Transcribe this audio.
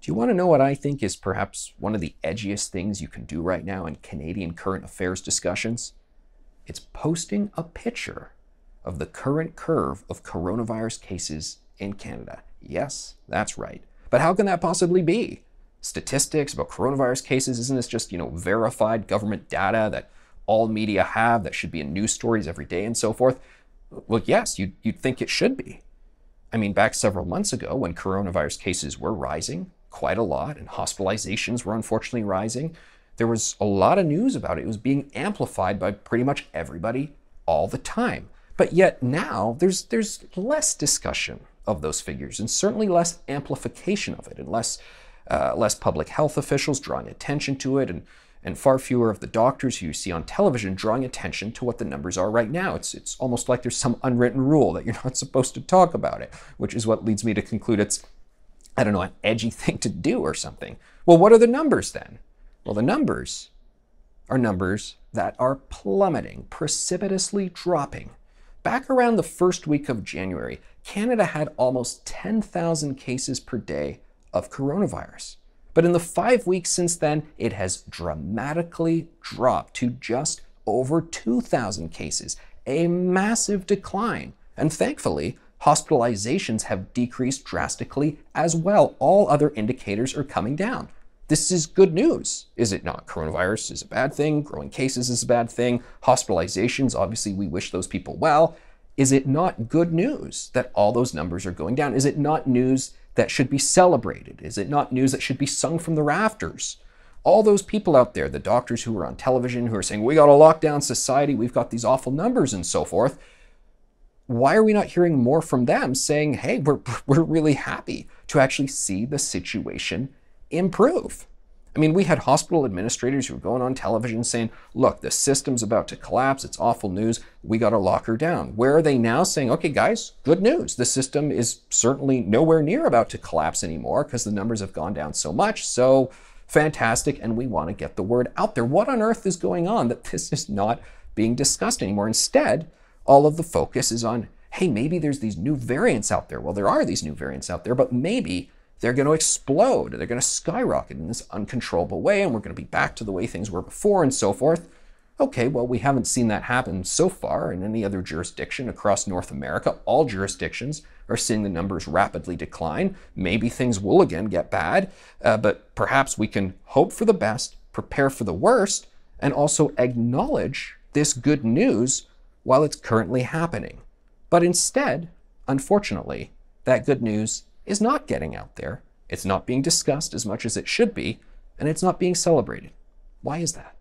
Do you want to know what I think is perhaps one of the edgiest things you can do right now in Canadian current affairs discussions? It's posting a picture of the current curve of coronavirus cases in Canada. Yes, that's right. But how can that possibly be? Statistics about coronavirus cases, isn't this just, you know, verified government data that all media have that should be in news stories every day and so forth? Well, yes, you'd, you'd think it should be. I mean, back several months ago when coronavirus cases were rising, quite a lot, and hospitalizations were unfortunately rising. There was a lot of news about it. It was being amplified by pretty much everybody all the time. But yet now there's there's less discussion of those figures, and certainly less amplification of it, and less uh, less public health officials drawing attention to it, and and far fewer of the doctors who you see on television drawing attention to what the numbers are right now. It's, it's almost like there's some unwritten rule that you're not supposed to talk about it, which is what leads me to conclude it's I don't know, an edgy thing to do or something. Well, what are the numbers then? Well, the numbers are numbers that are plummeting, precipitously dropping. Back around the first week of January, Canada had almost 10,000 cases per day of coronavirus. But in the five weeks since then, it has dramatically dropped to just over 2,000 cases, a massive decline. And thankfully, Hospitalizations have decreased drastically as well. All other indicators are coming down. This is good news, is it not? Coronavirus is a bad thing, growing cases is a bad thing, hospitalizations, obviously, we wish those people well. Is it not good news that all those numbers are going down? Is it not news that should be celebrated? Is it not news that should be sung from the rafters? All those people out there, the doctors who are on television who are saying, we got to lock down society, we've got these awful numbers and so forth, why are we not hearing more from them saying, hey, we're, we're really happy to actually see the situation improve? I mean, we had hospital administrators who were going on television saying, look, the system's about to collapse. It's awful news. We got to lock her down. Where are they now saying, okay, guys, good news. The system is certainly nowhere near about to collapse anymore because the numbers have gone down so much. So fantastic. And we want to get the word out there. What on earth is going on that this is not being discussed anymore? Instead, all of the focus is on, hey, maybe there's these new variants out there. Well, there are these new variants out there, but maybe they're going to explode. They're going to skyrocket in this uncontrollable way, and we're going to be back to the way things were before and so forth. Okay, well, we haven't seen that happen so far in any other jurisdiction across North America. All jurisdictions are seeing the numbers rapidly decline. Maybe things will again get bad, uh, but perhaps we can hope for the best, prepare for the worst, and also acknowledge this good news while it's currently happening. But instead, unfortunately, that good news is not getting out there, it's not being discussed as much as it should be, and it's not being celebrated. Why is that?